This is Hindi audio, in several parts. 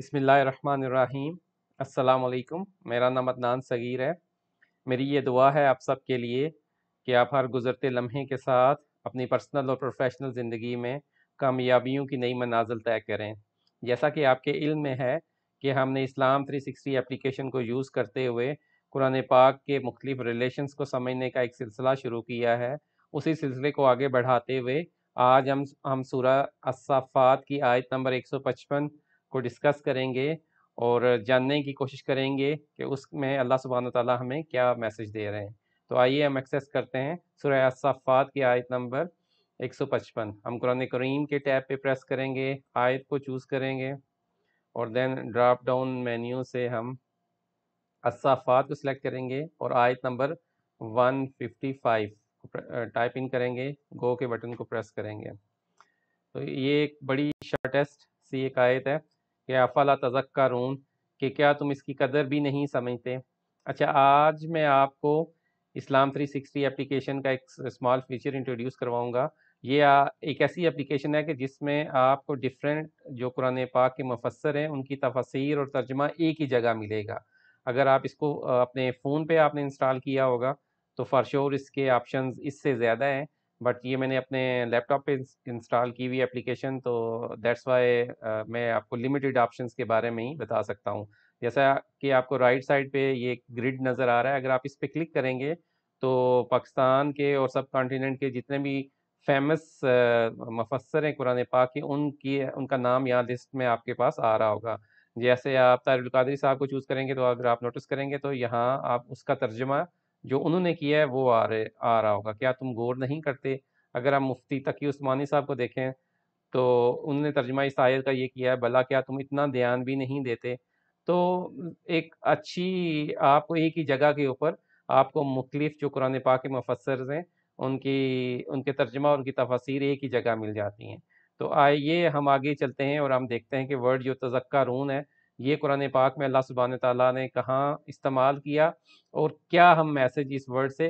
बसमीम् अल्लाम मेरा नाम अदनान सगीर है मेरी ये दुआ है आप सब के लिए कि आप हर गुज़रते लम्हे के साथ अपनी पर्सनल और प्रोफेशनल ज़िंदगी में कामयाबियों की नई मनाजिल तय करें जैसा कि आपके इल्म में है कि हमने इस्लाम 360 एप्लीकेशन को यूज़ करते हुए कुरान पाक के मुख्तफ रिलेशन को समझने का एक सिलसिला शुरू किया है उसी सिलसिले को आगे बढ़ाते हुए आज हम हम सूरा असाफ़ात की आयत नंबर एक सौ पचपन को डिस्कस करेंगे और जानने की कोशिश करेंगे कि उसमें अल्लाह सुबहान ताली हमें क्या मैसेज दे रहे हैं तो आइए हम एक्सेस करते हैं सुरह साफ़ात की आयत नंबर 155 हम कुरान करीम के टैब पे प्रेस करेंगे आयत को चूज़ करेंगे और देन ड्राप डाउन मेन्यू से हम असाफ़ात को सिलेक्ट करेंगे और आयत नंबर 155 टाइप इन करेंगे गो के बटन को प्रेस करेंगे तो ये एक बड़ी शॉर्टेस्ट सी एक आयत है कि अफला तजक्कारून कि क्या तुम इसकी कदर भी नहीं समझते अच्छा आज मैं आपको इस्लाम 360 एप्लीकेशन का एक स्मॉल फीचर इंट्रोड्यूस करवाऊंगा ये आ, एक ऐसी एप्लीकेशन है कि जिसमें आपको डिफरेंट जो कुरान पाक के मुफसर हैं उनकी तफसर और तर्जमा एक ही जगह मिलेगा अगर आप इसको अपने फ़ोन पे आपने इंस्टॉल किया होगा तो फॉर श्योर इसके ऑप्शंस इससे ज़्यादा हैं बट ये मैंने अपने लैपटॉप पे इंस्टॉल की हुई एप्लीकेशन तो दैट्स वाई मैं आपको लिमिटेड ऑप्शंस के बारे में ही बता सकता हूँ जैसा कि आपको राइट साइड पे ये ग्रिड नज़र आ रहा है अगर आप इस पर क्लिक करेंगे तो पाकिस्तान के और सब कॉन्टीनेंट के जितने भी फेमस मुफसर हैं कुरान पाक के उनकी उनका नाम यहाँ लिस्ट में आपके पास आ रहा होगा जैसे आप तारुल कादरी साहब को चूज़ करेंगे तो अगर आप नोटिस करेंगे तो यहाँ आप उसका तर्जमा जो उन्होंने किया है वो आ रहे आ रहा होगा क्या तुम गौर नहीं करते अगर आप मुफ्ती तकी उस्मानी साहब को देखें तो उन्होंने तर्जमा इस शायर का ये किया है भला क्या तुम इतना ध्यान भी नहीं देते तो एक अच्छी आपको एक ही जगह के ऊपर आपको मुख्तफ जो कुरान पा के मुफसर हैं उनकी उनके तर्जमा और उनकी तफसर एक ही जगह मिल जाती हैं तो आइए हम आगे चलते हैं और हम देखते हैं कि वर्ड जो तजक्का रून है ये कुरान पाक में अल्लाह सुबहान तला ने कहाँ इस्तेमाल किया और क्या हम मैसेज इस वर्ड से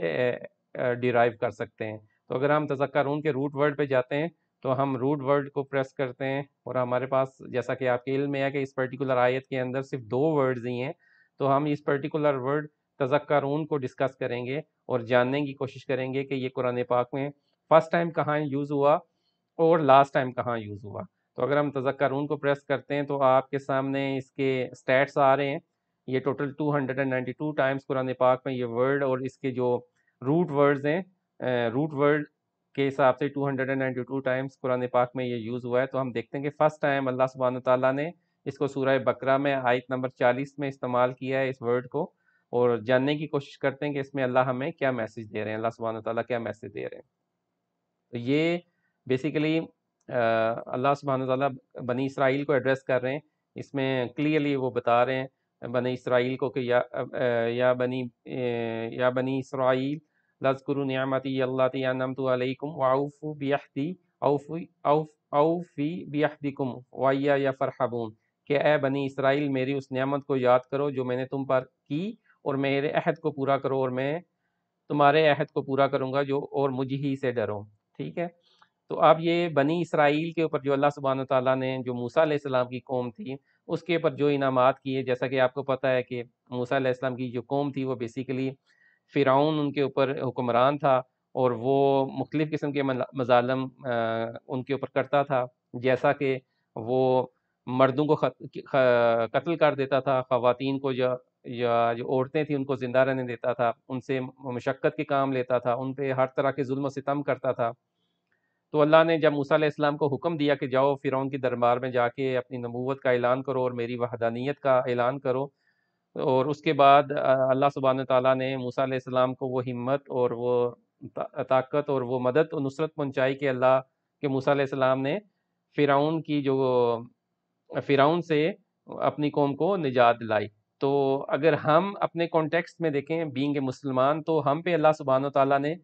डिराइव कर सकते हैं तो अगर हम तजक्र के रूट वर्ड पे जाते हैं तो हम रूट वर्ड को प्रेस करते हैं और हमारे पास जैसा कि आपके इल्म में है कि इस पर्टिकुलर आयत के अंदर सिर्फ दो वर्ड्स ही हैं तो हम इस पर्टिकुलर वर्ड तजक्रून को डिस्कस करेंगे और जानने की कोशिश करेंगे कि ये कुरान पाक में फ़र्स्ट टाइम कहाँ यूज़ हुआ और लास्ट टाइम कहाँ यूज़ हुआ तो अगर हम तजक्रून को प्रेस करते हैं तो आपके सामने इसके स्टैट्स आ रहे हैं ये टोटल 292 टाइम्स कुरान पाक में ये वर्ड और इसके जो रूट वर्ड्स हैं रूट वर्ड के हिसाब से 292 टाइम्स कुरान पाक में ये यूज़ हुआ है तो हम देखते हैं कि फ़र्स्ट टाइम अल्लाह सुबहान ताली ने इसको सूरह बकरा में आयत नंबर 40 में इस्तेमाल किया है इस वर्ड को और जानने की कोशिश करते हैं कि इसमें अल्लाह हमें क्या मैसेज दे रहे हैं अल्लाह सुबहान ताली क्या मैसेज दे रहे हैं तो ये बेसिकली अल्लाह सुबहान तला बनी इसराइल को एड्रेस कर रहे हैं इसमें क्लियरली वो बता रहे हैं बनी इसराइल को कि या या बनी या बनी इसराइल लजकुरु नियामती अल्लाती नम तो अलैकुम वाउफ़ बियाहदी औफ़ी औफ़ औफ़ी बियाहदिकुम या फ़रहबून के ए बनी इसराइल मेरी उस नियामत को याद करो जो मैंने तुम पर की और मेरे अहद को पूरा करो और मैं तुम्हारे अहद को पूरा करूँगा जो और मुझ ही से डरो ठीक है तो अब ये बनी इसराइल के ऊपर जो अल्लाह सुबहान तला ने जो मूसा सलाम की कौम थी उसके ऊपर जो इनाम किए जैसा कि आपको पता है कि मूसा सलाम की जो कौम थी वो बेसिकली फ़िराउन उनके ऊपर हुक्मरान था और वो मुख्तफ किस्म के मजालम उनके ऊपर करता था जैसा कि वो मर्दों को कत्ल कर देता था ख़वातीन को जो या जो औरतें थी उनको ज़िंदा रहने देता था उनसे मशक्क़त के काम लेता था उन पर हर तरह के म सितम करता था तो अल्लाह ने जब मूसा इस्लाम को हुक्म दिया कि जाओ फिर की दरबार में जाके अपनी नबूवत का ऐलान करो और मेरी वहदानियत का ऐलान करो और उसके बाद अल्लाह सुबहान तला ने मूसा इस्लाम को वो हिम्मत और वो ताकत और वो मदद और नुसरत पहुँचाई कि अल्लाह के मूसा इस्लाम ने फ़िराउन की जो फ़िराउन से अपनी कौम को निजात दिलाई तो अगर हम अपने कॉन्टेक्स्ट में देखें बींग मुसलमान तो हम पे अल्लाह सुबहान तला ने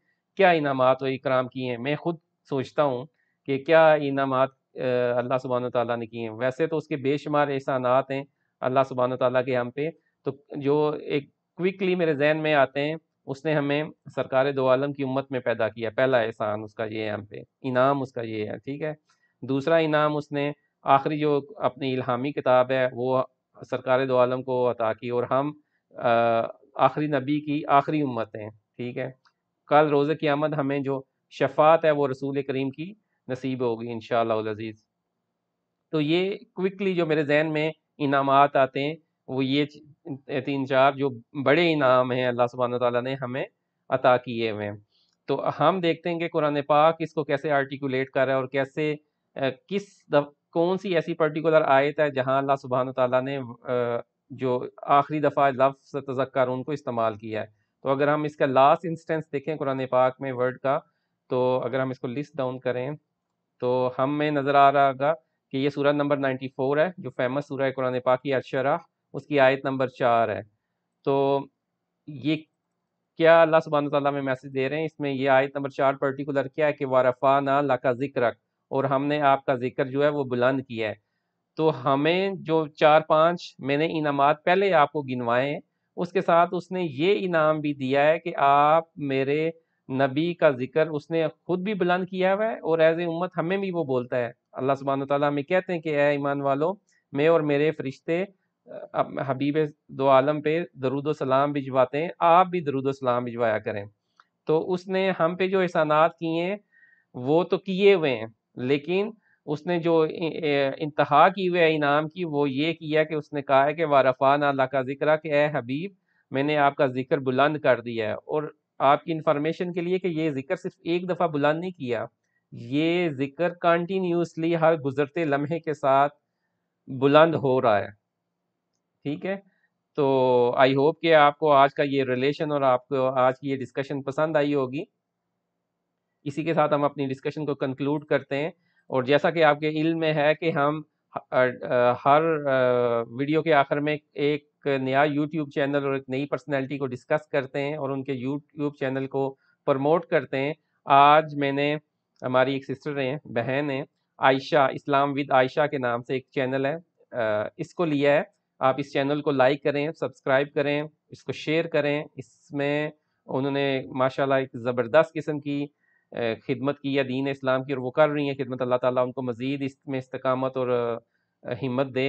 क्या इनामत और इकराम किए हैं मैं खुद सोचता हूँ कि क्या इनाम अल्लाह सुबहान ताली ने किए हैं वैसे तो उसके बेशुमार एहसानात हैं अल्लाह सुबहान तला के हम पे तो जो एक क्विकली मेरे जहन में आते हैं उसने हमें सरकार दो आलम की उम्मत में पैदा किया पहला एहसान उसका ये है हम पे इनाम उसका ये है ठीक है दूसरा इनाम उसने आखिरी जो अपनी इल्हामी किताब है वो सरकार दो आलम को अता की और हम आखिरी नबी की आखिरी उम्मत हैं ठीक है कल रोज़ क़्यामत हमें जो शफात है वो रसूल करीम की नसीब होगी इन शजीज़ तो ये क्विकली जो मेरे जहन में इनाम आते हैं वो ये तीन चार जो बड़े इनाम हैं अल्लाह सुबहान तला ने हमें अता किए हुए हैं तो हम देखते हैं कि कुरान पाक इसको कैसे आर्टिकुलेट कर रहा है और कैसे किस दफ, कौन सी ऐसी पर्टिकुलर आयत है जहाँ अल्लाह सुबहान तला ने जो आखिरी दफ़ा लफ्स तजक्र उनको इस्तेमाल किया है तो अगर हम इसका लास्ट इंस्टेंस देखें कुरान पाक में वर्ड का तो अगर हम इसको लिस्ट डाउन करें तो हमें नज़र आ रहा होगा कि ये सूरह नंबर 94 है जो फेमस सूरह है कुरान पाक की अशरा उसकी आयत नंबर चार है तो ये क्या अल्लाह सुबहान तला में मैसेज दे रहे हैं इसमें ये आयत नंबर चार पर्टिकुलर क्या है कि वारफ़ा ना लाका जिक्र और हमने आपका जिक्र जो है वो बुलंद किया है तो हमें जो चार पाँच मैंने इनाम पहले आपको गिनवाए हैं उसके साथ उसने ये इनाम भी दिया है कि आप मेरे नबी का जिक्र उसने खुद भी बुलंद किया हुआ है और एज ए उम्मत हमें भी वो बोलता है अल्लाह सुबहान ताली हमें कहते हैं कि ए ईमान वालो मैं और मेरे फरिश्ते हबीब दो आलम पे दरुद सलाम भिजवाते हैं आप भी दरुद सलाम भिजवाया करें तो उसने हम पे जो एहसानात किए हैं वो तो किए हुए हैं लेकिन उसने जो इंतहा की हुई है इनाम की वो ये किया कि उसने कहा है कि वारफान अल्लाह का जिक्र कि ए हबीब मैंने आपका जिक्र बुलंद कर दिया है और आपकी इंफॉर्मेशन के लिए कि ये जिक्र सिर्फ एक दफ़ा बुलंद नहीं किया ये जिक्र कंटिन्यूसली हर गुजरते लम्हे के साथ बुलंद हो रहा है ठीक है तो आई होप कि आपको आज का ये रिलेशन और आपको आज की ये डिस्कशन पसंद आई होगी इसी के साथ हम अपनी डिस्कशन को कंक्लूड करते हैं और जैसा कि आपके इल्म में है कि हम हर वीडियो के आखिर में एक नया यूट्यूब चैनल और एक नई पर्सनैलिटी को डिस्कस करते हैं और उनके यूट्यूब चैनल को प्रमोट करते हैं आज मैंने हमारी एक सिस्टर हैं बहन हैं आयशा इस्लाम विद आयशा के नाम से एक चैनल है इसको लिया है आप इस चैनल को लाइक करें सब्सक्राइब करें इसको शेयर करें इसमें उन्होंने माशाल्लाह एक ज़बरदस्त किस्म की खिदमत की या दीन इस्लाम की और वो कर रही हैं खिदमत अल्लाह ताला उनको मज़ीद इसमें इस्तकामत और हिम्मत दे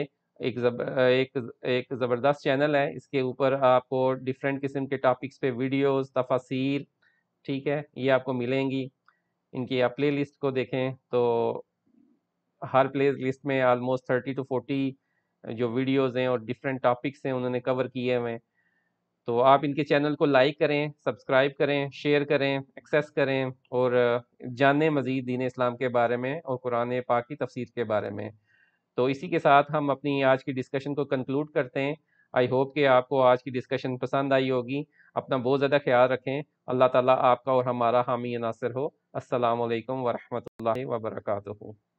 एक जब एक एक ज़बरदस्त चैनल है इसके ऊपर आपको डिफरेंट किस्म के टॉपिक्स पे वीडियोस तफासिर ठीक है ये आपको मिलेंगी इनकी आप प्ले लिस्ट को देखें तो हर प्ले लिस्ट में आलमोस्ट थर्टी टू फोर्टी जो वीडियोज़ हैं और डिफरेंट टॉपिक्स हैं उन्होंने कवर किए हुए हैं तो आप इनके चैनल को लाइक करें सब्सक्राइब करें शेयर करें एक्सेस करें और जानें मज़ीद दीन इस्लाम के बारे में और कुरान पाक की तफसीर के बारे में तो इसी के साथ हम अपनी आज की डिस्कशन को कंक्लूड करते हैं आई होप कि आपको आज की डिस्कशन पसंद आई होगी अपना बहुत ज़्यादा ख्याल रखें अल्लाह ताला आपका और हमारा हामी नासिर हो असल वरहमल वर्का